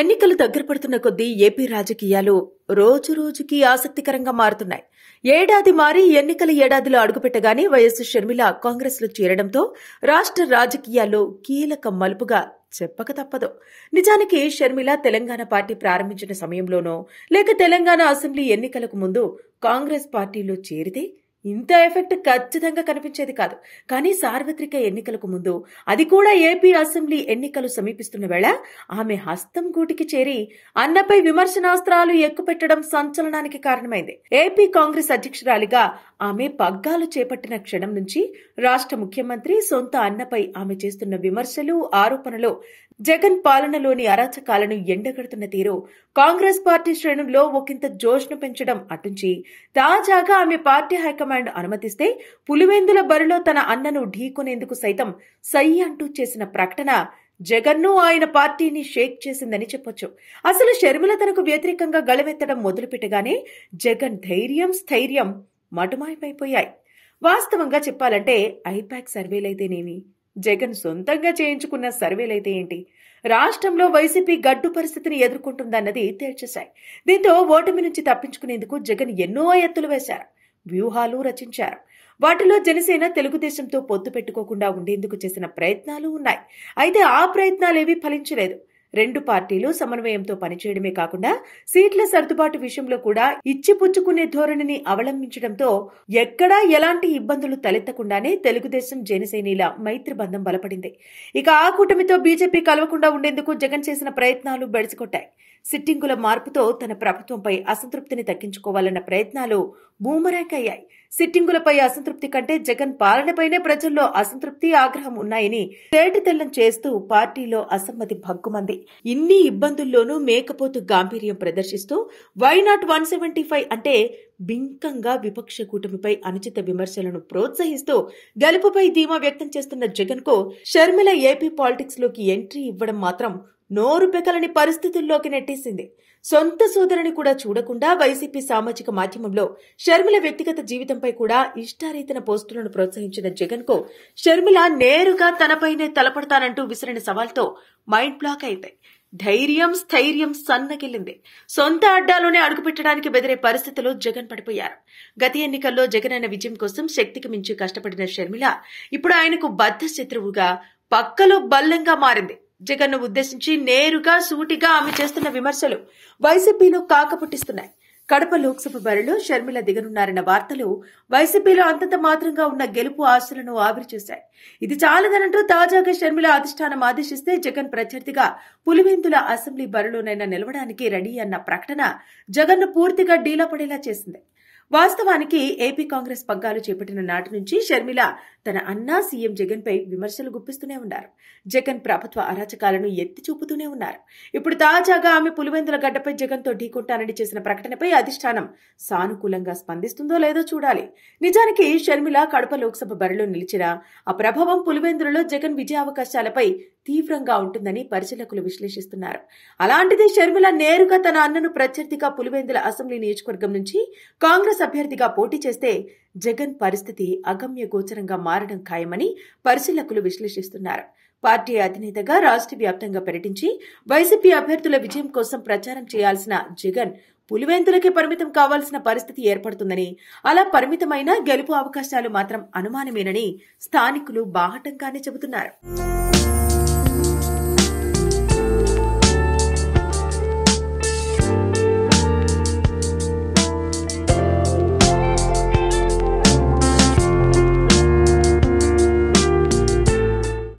ఎన్నికలు దగ్గర పడుతున్న కొద్దీ ఏపీ రాజకీయాలు రోజు రోజుకి ఆసక్తికరంగా మారుతున్నాయి ఏడాది మారి ఎన్నికల ఏడాదిలో అడుగుపెట్టగానే వైఎస్ షర్మిల కాంగ్రెస్ లో చేరడంతో రాష్ట్ర రాజకీయాల్లో కీలక మలుపుగా చెప్పక తప్పదు నిజానికి షర్మిల తెలంగాణ పార్టీ ప్రారంభించిన సమయంలోనో లేక తెలంగాణ అసెంబ్లీ ఎన్నికలకు ముందు కాంగ్రెస్ పార్టీలో చేరితే ఇంత ఎఫెక్ట్ ఖచ్చితంగా కనిపించేది కాదు కానీ సార్వత్రిక ఎన్నికలకు ముందు అది కూడా ఏపీ అసెంబ్లీ ఎన్నికలు సమీపిస్తున్న వేళ ఆమె హస్తం గూటికి చేరి అన్నపై విమర్శనాస్త్రాలు ఎక్కుపెట్టడం సంచలనానికి కారణమైంది ఏపీ కాంగ్రెస్ అధ్యక్షురాలిగా ఆమె పగ్గాలు చేపట్టిన క్షణం నుంచి రాష్ట్ర ముఖ్యమంత్రి సొంత అన్నపై ఆమె చేస్తున్న విమర్శలు ఆరోపణలు జగన్ పాలనలోని అరాచకాలను ఎండగడుతున్న తీరు కాంగ్రెస్ పార్టీ శ్రేణుల్లో ఒకంత జోష్ను పెంచడం అటుంచి తాజాగా ఆమె పార్టీ హైకమాండ్ అనుమతిస్తే పులివెందుల బరిలో తన అన్నను ఢీకొనేందుకు సైతం సై అంటూ చేసిన ప్రకటన జగన్ను ఆయన పార్టీని షేక్ చేసిందని చెప్పొచ్చు అసలు షర్మిల తనకు వ్యతిరేకంగా గళమెత్తడం మొదలుపెట్టగానే జగన్ ధైర్యం స్థైర్యం మటుమాయమైపోయాయి వాస్తవంగా చెప్పాలంటే ఐపాక్ సర్వేలైతేనేమి జగన్ సొంతంగా చేయించుకున్న సర్వేలైతే ఏంటి రాష్ట్రంలో వైసీపీ గడ్డు పరిస్థితిని ఎదుర్కొంటుందన్నది తేల్చేశాయి దీంతో ఓటమి నుంచి తప్పించుకునేందుకు జగన్ ఎన్నో ఎత్తులు వేశారు వ్యూహాలు రచించారు వాటిలో జనసేన తెలుగుదేశంతో పొత్తు పెట్టుకోకుండా ఉండేందుకు చేసిన ప్రయత్నాలు ఉన్నాయి అయితే ఆ ప్రయత్నాలేవీ ఫలించలేదు రెండు పార్టీలు సమన్వయంతో పనిచేయడమే కాకుండా సీట్ల సర్దుబాటు విషయంలో కూడా ఇచ్చిపుచ్చుకునే ధోరణిని అవలంబించడంతో ఎక్కడా ఎలాంటి ఇబ్బందులు తలెత్తకుండానే తెలుగుదేశం జనసేనీల మైత్రి బంధం బలపడింది ఇక ఆ కూటమితో బీజేపీ కలవకుండా ఉండేందుకు జగన్ చేసిన ప్రయత్నాలు బెడిసికొట్టాయి సిట్టింగుల మార్పుతో తన ప్రభుత్వంపై అసంతృప్తిని తగ్గించుకోవాలన్న ప్రయత్నాలు బూమరాంగ్ అయ్యాయి సిట్టింగులపై అసంతృప్తి కంటే జగన్ పాలనపైనే ప్రజల్లో అసంతృప్తి ఆగ్రహం ఉన్నాయని తేటి తెల్లం చేస్తూ పార్టీలో అసమ్మతి భగ్గుమంది ఇన్ని ఇబ్బందుల్లోనూ మేకపోతు గాంభీర్యం ప్రదర్శిస్తూ why not one seventy five అంటే బింకంగా విపక్ష కూటమిపై అనుచిత విమర్శలను ప్రోత్సహిస్తూ గెలుపుపై ధీమా వ్యక్తం చేస్తున్న జగన్ కు షర్మిల ఏపీ పాలిటిక్స్ లోకి ఎంట్రీ ఇవ్వడం మాత్రం నోరు పెకలని పరిస్థితుల్లోకి నెట్టేసింది సొంత సోదరుని కూడా చూడకుండా వైసీపీ సామాజిక మాధ్యమంలో షర్మిల వ్యక్తిగత జీవితంపై కూడా ఇష్టారీతన పోస్టులను ప్రోత్సహించిన జగన్ కు షర్మిల నేరుగా తనపైనే తలపడతానంటూ విసిరిన సవాల్తో మైండ్ బ్లాక్ అయితాయి ధైర్యం స్థైర్యం సన్నగిల్లింది సొంత అడ్డాలోనే అడుగుపెట్టడానికి బెదిరే పరిస్థితులు జగన్ పడిపోయారు గత ఎన్నికల్లో జగన్ అయిన విజయం కోసం శక్తికి మించి కష్టపడిన షర్మిల ఇప్పుడు ఆయనకు బద్ధశత్రువుగా శత్రువుగా పక్కలో బల్లంగా మారింది జగన్ను ఉద్దేశించి నేరుగా సూటిగా ఆమె చేస్తున్న విమర్శలు వైసీపీలో కాకపుట్టిస్తున్నాయి కడప లోక్సభ బరిలో షర్మిల దిగనున్నారన్న వార్తలు వైసీపీలో అంతంత మాత్రంగా ఉన్న గెలుపు ఆశలను ఆవిరి చూశాయి ఇది చాలదనంటూ తాజాగా షర్మిల అధిష్టానం ఆదేశిస్తే జగన్ ప్రత్యర్థిగా పులివెందుల అసెంబ్లీ బరిలోనైనా నిలవడానికి రెడీ అన్న ప్రకటన జగన్ను పూర్తిగా డీలా పడేలా చేసింది వాస్తవానికి ఏపీ కాంగ్రెస్ పగ్గాలు చేపట్టిన నాటి నుంచి షర్మిల తన అన్నా సీఎం జగన్ పై విమర్శలు గుప్పిస్తూనే ఉన్నారు జగన్ ప్రభుత్వ అరాచకాలను ఎత్తి చూపుతూనే ఉన్నారు ఇప్పుడు తాజాగా ఆమె పులివెందుల గడ్డపై జగన్ తో ఢీకొట్టానని చేసిన ప్రకటనపై అధిష్టానం సానుకూలంగా స్పందిస్తుందో లేదో చూడాలి నిజానికి షర్మిల కడప లోక్సభ బరిలో నిలిచినా ఆ ప్రభావం పులివెందులలో జగన్ విజయావకాశాలపై తీవ్రంగా ఉంటుందని పరిశీలకులు విశ్లేషిస్తున్నారు అలాంటిదే షర్మిల నేరుగా తన అన్నను ప్రత్యర్థిగా పులివేందుల అసెంబ్లీ నియోజకవర్గం నుంచి కాంగ్రెస్ అభ్యర్థిగా పోటీ చేస్తే జగన్ పరిస్థితి అగమ్య గోచరంగా మారడం ఖాయమని పరిశీలకులు విశ్లేషిస్తున్నారు పార్టీ అధినేతగా రాష్ట్ర వ్యాప్తంగా పర్యటించి వైసీపీ అభ్యర్థుల విజయం కోసం ప్రచారం చేయాల్సిన జగన్ పులివేందులకే పరిమితం కావాల్సిన పరిస్థితి ఏర్పడుతుందని అలా పరిమితమైన గెలుపు అవకాశాలు మాత్రం అనుమానమేనని స్థానికులు బాహటంగానే చెబుతున్నారు Thank you.